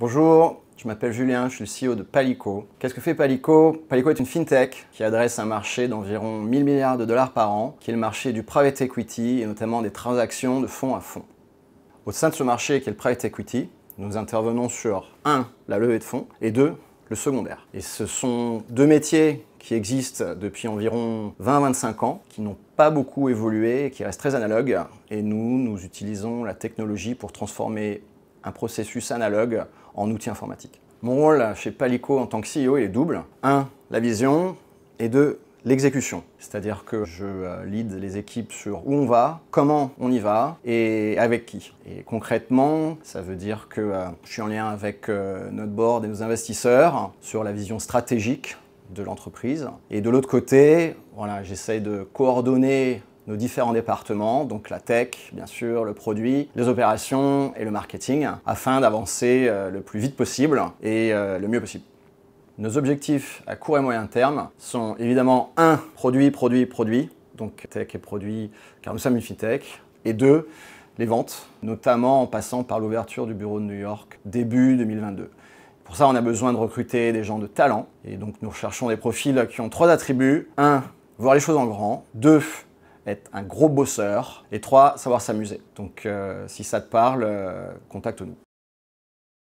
Bonjour, je m'appelle Julien, je suis le CEO de Palico. Qu'est-ce que fait Palico Palico est une fintech qui adresse un marché d'environ 1000 milliards de dollars par an, qui est le marché du private equity et notamment des transactions de fonds à fonds. Au sein de ce marché qui est le private equity, nous intervenons sur 1. la levée de fonds et 2. le secondaire. Et ce sont deux métiers qui existent depuis environ 20-25 ans, qui n'ont pas beaucoup évolué, et qui restent très analogues. Et nous, nous utilisons la technologie pour transformer un processus analogue en outil informatique. Mon rôle chez Palico en tant que CEO, est double. Un, la vision, et deux, l'exécution. C'est-à-dire que je euh, lead les équipes sur où on va, comment on y va et avec qui. Et concrètement, ça veut dire que euh, je suis en lien avec euh, notre board et nos investisseurs sur la vision stratégique de l'entreprise. Et de l'autre côté, voilà, j'essaye de coordonner nos différents départements, donc la tech, bien sûr, le produit, les opérations et le marketing, afin d'avancer euh, le plus vite possible et euh, le mieux possible. Nos objectifs à court et moyen terme sont évidemment 1. Produit, produit, produit, donc tech et produit, car nous sommes une tech et 2. Les ventes, notamment en passant par l'ouverture du bureau de New York début 2022. Pour ça, on a besoin de recruter des gens de talent. Et donc, nous recherchons des profils qui ont trois attributs. 1. Voir les choses en grand. 2 être un gros bosseur. Et trois, savoir s'amuser. Donc euh, si ça te parle, euh, contacte-nous.